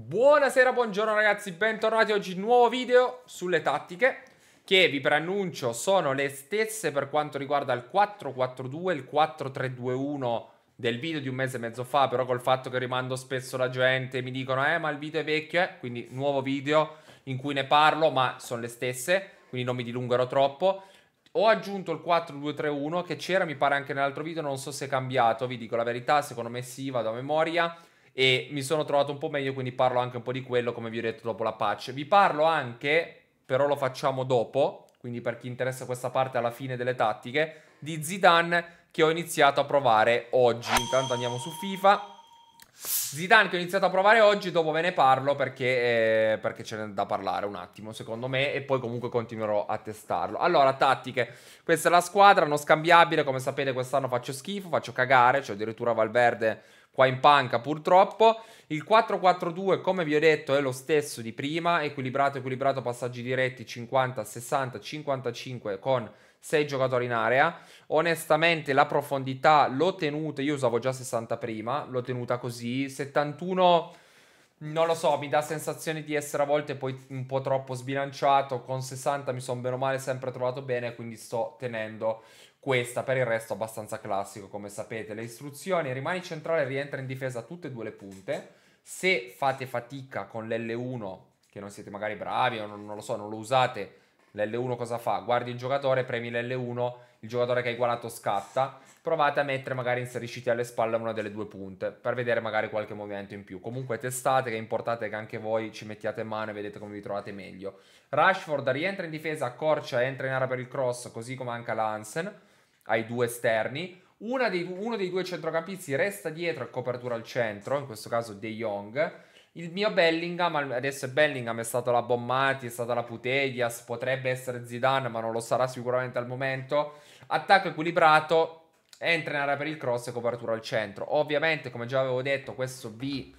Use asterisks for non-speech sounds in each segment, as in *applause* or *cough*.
Buonasera, buongiorno ragazzi, bentornati oggi nuovo video sulle tattiche che vi preannuncio sono le stesse per quanto riguarda il 4-4-2, il 4-3-2-1 del video di un mese e mezzo fa, però col fatto che rimando spesso la gente mi dicono "Eh, ma il video è vecchio", eh? quindi nuovo video in cui ne parlo, ma sono le stesse, quindi non mi dilungherò troppo. Ho aggiunto il 4-2-3-1 che c'era mi pare anche nell'altro video, non so se è cambiato, vi dico la verità, secondo me sì, vado a memoria e mi sono trovato un po' meglio, quindi parlo anche un po' di quello, come vi ho detto, dopo la patch. Vi parlo anche, però lo facciamo dopo, quindi per chi interessa questa parte alla fine delle tattiche, di Zidane che ho iniziato a provare oggi. Intanto andiamo su FIFA. Zidane che ho iniziato a provare oggi, dopo ve ne parlo perché, eh, perché ce n'è da parlare un attimo secondo me e poi comunque continuerò a testarlo. Allora, tattiche, questa è la squadra, non scambiabile, come sapete quest'anno faccio schifo, faccio cagare, cioè addirittura Valverde qua in panca purtroppo. Il 4-4-2 come vi ho detto è lo stesso di prima, equilibrato, equilibrato, passaggi diretti 50, 60, 55 con 6 giocatori in area. Onestamente la profondità l'ho tenuta, io usavo già 60 prima, l'ho tenuta così, 71 non lo so, mi dà sensazione di essere a volte poi un po' troppo sbilanciato, con 60 mi sono bene o male sempre trovato bene, quindi sto tenendo questa per il resto abbastanza classico, come sapete. Le istruzioni, rimani centrale, rientra in difesa tutte e due le punte. Se fate fatica con l'L1, che non siete magari bravi o non, non lo so, non lo usate, l'L1 cosa fa? Guardi il giocatore, premi l'L1, il giocatore che ha igualato scatta. Provate a mettere magari inserisciti alle spalle una delle due punte per vedere magari qualche movimento in più. Comunque testate che è importante che anche voi ci mettiate in mano e vedete come vi trovate meglio. Rashford rientra in difesa, accorcia, entra in area per il cross, così come anche la Hansen ai due esterni. Dei, uno dei due centrocampisti resta dietro e copertura al centro, in questo caso De Jong. Il mio Bellingham, adesso è Bellingham è stato la Bommati, è stata la Puteglias, potrebbe essere Zidane, ma non lo sarà sicuramente al momento. Attacco equilibrato, entra in area per il cross e copertura al centro. Ovviamente, come già avevo detto, questo vi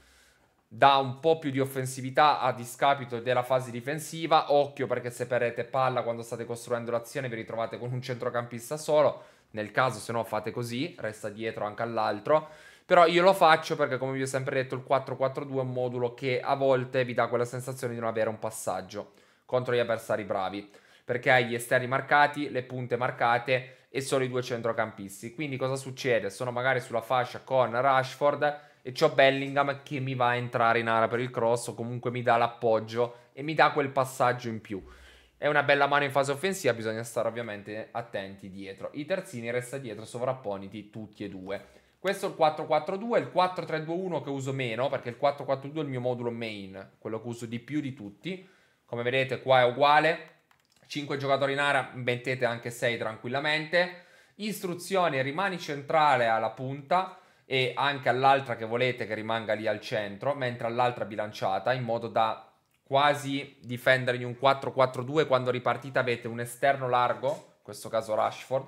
dà un po' più di offensività a discapito della fase difensiva. Occhio perché se perdete palla quando state costruendo l'azione vi ritrovate con un centrocampista solo nel caso se no fate così, resta dietro anche all'altro. Però io lo faccio perché, come vi ho sempre detto, il 4-4-2 è un modulo che a volte vi dà quella sensazione di non avere un passaggio contro gli avversari bravi. Perché hai gli esterni marcati, le punte marcate e solo i due centrocampisti. Quindi cosa succede? Sono magari sulla fascia con Rashford e ho Bellingham che mi va a entrare in area per il cross o comunque mi dà l'appoggio e mi dà quel passaggio in più. È una bella mano in fase offensiva, bisogna stare ovviamente attenti dietro. I terzini resta dietro, sovrapponiti tutti e due. Questo è il 4-4-2, il 4-3-2-1 che uso meno, perché il 4-4-2 è il mio modulo main, quello che uso di più di tutti. Come vedete qua è uguale, 5 giocatori in area, mettete anche 6 tranquillamente. Istruzioni, rimani centrale alla punta e anche all'altra che volete che rimanga lì al centro, mentre all'altra bilanciata, in modo da quasi difendere in un 4-4-2 quando ripartite avete un esterno largo, in questo caso Rashford,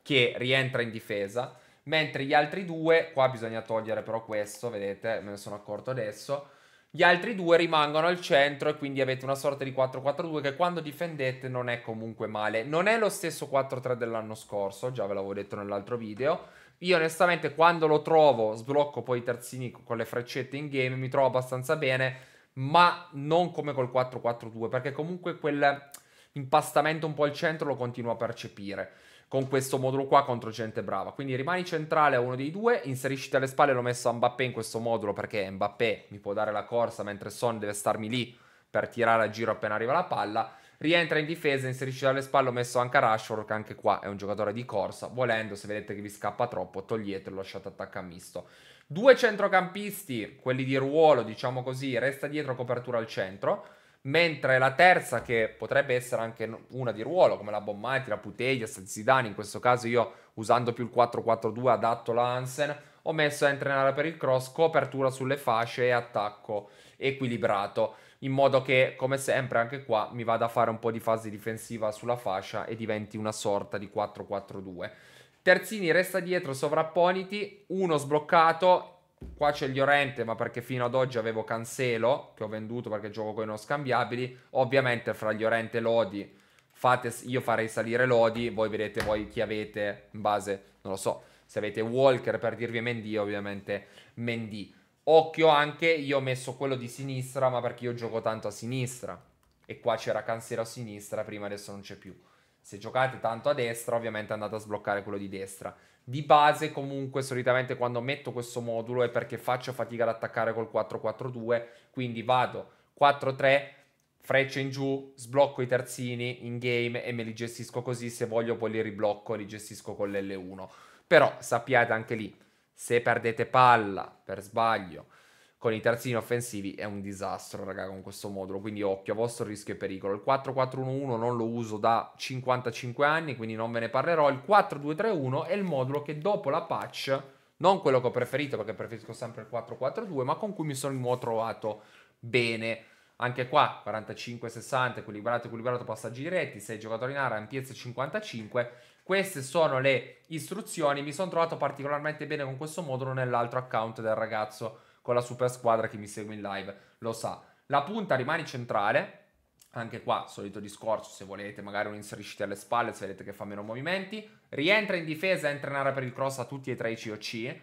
che rientra in difesa, mentre gli altri due, qua bisogna togliere però questo, vedete, me ne sono accorto adesso, gli altri due rimangono al centro e quindi avete una sorta di 4-4-2 che quando difendete non è comunque male. Non è lo stesso 4-3 dell'anno scorso, già ve l'avevo detto nell'altro video. Io onestamente quando lo trovo, sblocco poi i terzini con le freccette in game, mi trovo abbastanza bene ma non come col 4-4-2, perché comunque quell'impastamento un po' al centro lo continuo a percepire con questo modulo qua contro gente brava. Quindi rimani centrale a uno dei due, inserisci alle spalle, l'ho messo a Mbappé in questo modulo perché Mbappé mi può dare la corsa mentre Son deve starmi lì per tirare a giro appena arriva la palla rientra in difesa, inserisce dalle spalle, ho messo anche Rashford, che anche qua è un giocatore di corsa, volendo, se vedete che vi scappa troppo, toglietelo, lasciate attacca misto. Due centrocampisti, quelli di ruolo, diciamo così, resta dietro copertura al centro, mentre la terza, che potrebbe essere anche una di ruolo, come la Bommati, la Puteglia, Zidane, in questo caso io usando più il 4-4-2 adatto la Hansen, ho messo a entrenare per il cross, copertura sulle fasce e attacco equilibrato, in modo che come sempre anche qua mi vada a fare un po' di fase difensiva sulla fascia e diventi una sorta di 4-4-2. Terzini resta dietro, sovrapponiti, uno sbloccato, qua c'è Llorente, ma perché fino ad oggi avevo Cancelo, che ho venduto perché gioco con i non scambiabili, ovviamente fra Llorente e Lodi, fate, io farei salire Lodi, voi vedete voi chi avete in base, non lo so, se avete Walker per dirvi Mendy, ovviamente Mendy. Occhio anche, io ho messo quello di sinistra, ma perché io gioco tanto a sinistra. E qua c'era Cancelo a sinistra, prima adesso non c'è più. Se giocate tanto a destra, ovviamente andate a sbloccare quello di destra. Di base, comunque, solitamente quando metto questo modulo è perché faccio fatica ad attaccare col 4-4-2, quindi vado 4-3, freccia in giù, sblocco i terzini in game e me li gestisco così, se voglio poi li riblocco e li gestisco con l'L1. Però sappiate anche lì, se perdete palla per sbaglio con i terzini offensivi è un disastro, raga, con questo modulo. Quindi occhio a vostro rischio e pericolo. Il 4-4-1-1 non lo uso da 55 anni, quindi non ve ne parlerò. Il 4-2-3-1 è il modulo che dopo la patch, non quello che ho preferito, perché preferisco sempre il 4-4-2, ma con cui mi sono trovato bene. Anche qua 45-60, equilibrato, equilibrato, passaggi diretti, 6 giocatori in area, ampiezza 55 queste sono le istruzioni, mi sono trovato particolarmente bene con questo modulo nell'altro account del ragazzo con la super squadra che mi segue in live, lo sa. La punta rimane centrale, anche qua solito discorso, se volete magari un inseriscite alle spalle, se vedete che fa meno movimenti, rientra in difesa, e entra in area per il cross a tutti e tre i COC,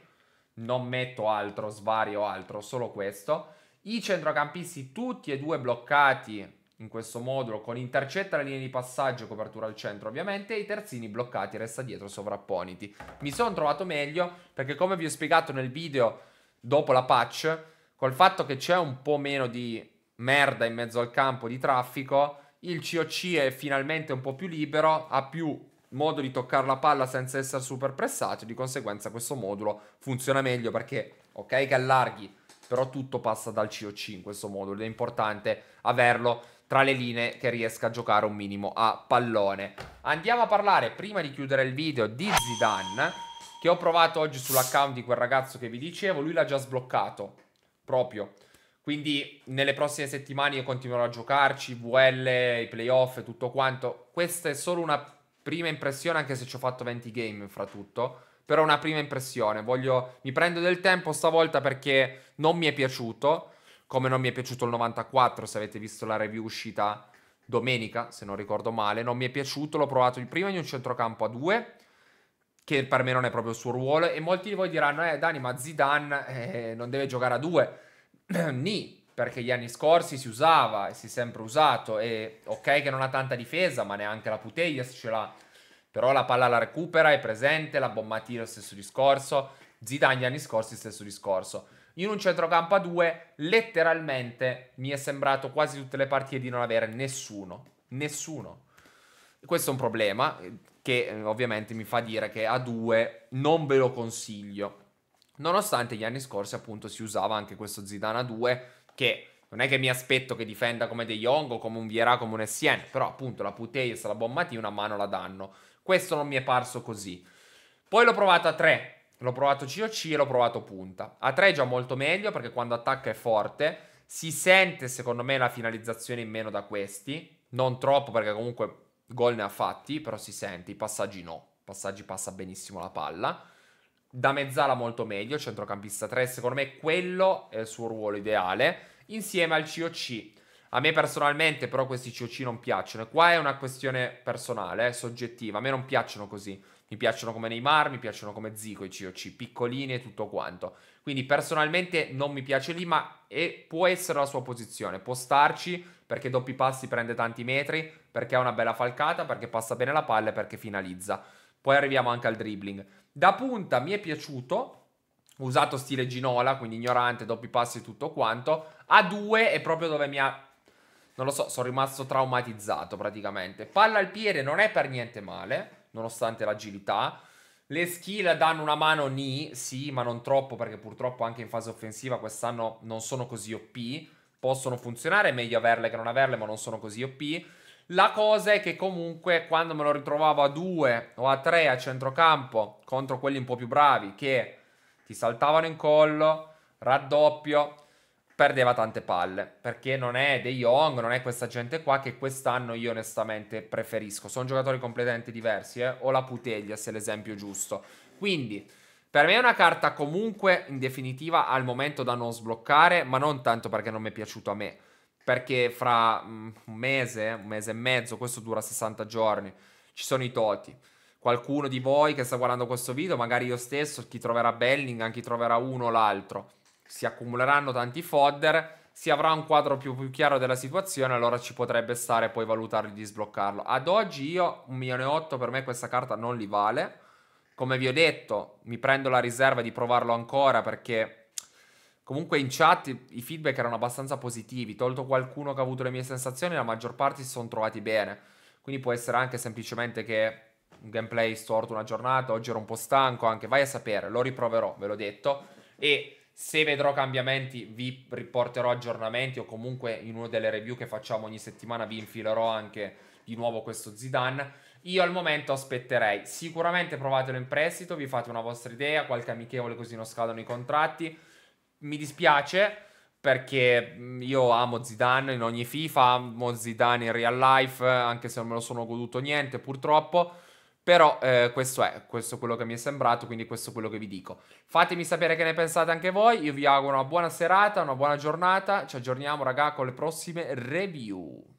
non metto altro, svario altro, solo questo. I centrocampisti tutti e due bloccati in questo modulo con intercetta la linea di passaggio, copertura al centro ovviamente e i terzini bloccati, resta dietro sovrapponiti. Mi sono trovato meglio perché come vi ho spiegato nel video dopo la patch, col fatto che c'è un po' meno di merda in mezzo al campo di traffico, il COC è finalmente un po' più libero, ha più modo di toccare la palla senza essere super pressato, di conseguenza questo modulo funziona meglio perché ok che allarghi, però tutto passa dal COC in questo modulo ed è importante averlo tra le linee che riesca a giocare un minimo a pallone. Andiamo a parlare, prima di chiudere il video, di Zidane, che ho provato oggi sull'account di quel ragazzo che vi dicevo, lui l'ha già sbloccato, proprio. Quindi nelle prossime settimane io continuerò a giocarci, VL, i playoff e tutto quanto. Questa è solo una prima impressione, anche se ci ho fatto 20 game fra tutto però una prima impressione. Voglio... mi prendo del tempo stavolta perché non mi è piaciuto. Come non mi è piaciuto il 94, se avete visto la review uscita domenica, se non ricordo male, non mi è piaciuto, l'ho provato il primo in un centrocampo a due, che per me non è proprio il suo ruolo, e molti di voi diranno, eh Dani, ma Zidane eh, non deve giocare a due. *clears throat* Ni, perché gli anni scorsi si usava e si è sempre usato, e ok che non ha tanta difesa, ma neanche la Puteglias ce l'ha, però la palla la recupera, è presente, la Bommatino stesso discorso, Zidane gli anni scorsi stesso discorso in un centrocampo a due, letteralmente mi è sembrato quasi tutte le partite di non avere nessuno. Nessuno. Questo è un problema eh, che eh, ovviamente mi fa dire che a due non ve lo consiglio. Nonostante gli anni scorsi appunto si usava anche questo Zidane a due, che non è che mi aspetto che difenda come De Jong o come un Vierà, come un Essien, però appunto la Puteis, la Bommati, una mano la danno. Questo non mi è parso così. Poi l'ho provato a 3, L'ho provato COC e l'ho provato punta. A 3 è già molto meglio perché quando attacca è forte. Si sente, secondo me, la finalizzazione in meno da questi. Non troppo perché comunque gol ne ha fatti, però si sente. I passaggi no. passaggi passa benissimo la palla. Da mezzala molto meglio, centrocampista 3. Secondo me quello è il suo ruolo ideale. Insieme al COC. A me personalmente però questi COC non piacciono. E qua è una questione personale, eh, soggettiva. A me non piacciono così. Mi piacciono come Neymar, mi piacciono come Zico i COC, piccolini e tutto quanto. Quindi personalmente non mi piace lì, ma è, può essere la sua posizione. Può starci perché doppi passi prende tanti metri, perché ha una bella falcata, perché passa bene la palla e perché finalizza. Poi arriviamo anche al dribbling. Da punta mi è piaciuto, usato stile Ginola, quindi ignorante, doppi passi e tutto quanto. A due è proprio dove mi ha non lo so, sono rimasto traumatizzato praticamente. Palla al piede non è per niente male, nonostante l'agilità. Le skill danno una mano ni, sì, ma non troppo perché purtroppo anche in fase offensiva quest'anno non sono così OP. Possono funzionare, è meglio averle che non averle, ma non sono così OP. La cosa è che comunque quando me lo ritrovavo a 2 o a 3 a centrocampo contro quelli un po' più bravi che ti saltavano in collo, raddoppio, perdeva tante palle perché non è De Jong, non è questa gente qua che quest'anno io onestamente preferisco. Sono giocatori completamente diversi, eh? o la Puteglia se l'esempio giusto. Quindi per me è una carta comunque in definitiva al momento da non sbloccare, ma non tanto perché non mi è piaciuto a me, perché fra mm, un mese, eh, un mese e mezzo, questo dura 60 giorni, ci sono i toti qualcuno di voi che sta guardando questo video, magari io stesso, chi troverà Bellingham, chi troverà uno o l'altro si accumuleranno tanti fodder, si avrà un quadro più, più, chiaro della situazione, allora ci potrebbe stare poi valutarli di sbloccarlo. Ad oggi io 1 milione e 8 per me questa carta non li vale. Come vi ho detto, mi prendo la riserva di provarlo ancora perché comunque in chat i feedback erano abbastanza positivi, tolto qualcuno che ha avuto le mie sensazioni, la maggior parte si sono trovati bene. Quindi può essere anche semplicemente che un gameplay storto una giornata, oggi ero un po' stanco anche, vai a sapere, lo riproverò, ve l'ho detto. E se vedrò cambiamenti vi riporterò aggiornamenti o comunque in una delle review che facciamo ogni settimana vi infilerò anche di nuovo questo Zidane. Io al momento aspetterei, sicuramente provatelo in prestito, vi fate una vostra idea, qualche amichevole così non scadono i contratti. Mi dispiace perché mm, io amo Zidane in ogni FIFA, amo Zidane in real life, anche se non me lo sono goduto niente purtroppo però eh, questo è, questo è quello che mi è sembrato, quindi questo è quello che vi dico. Fatemi sapere che ne pensate anche voi, io vi auguro una buona serata, una buona giornata, ci aggiorniamo raga con le prossime review.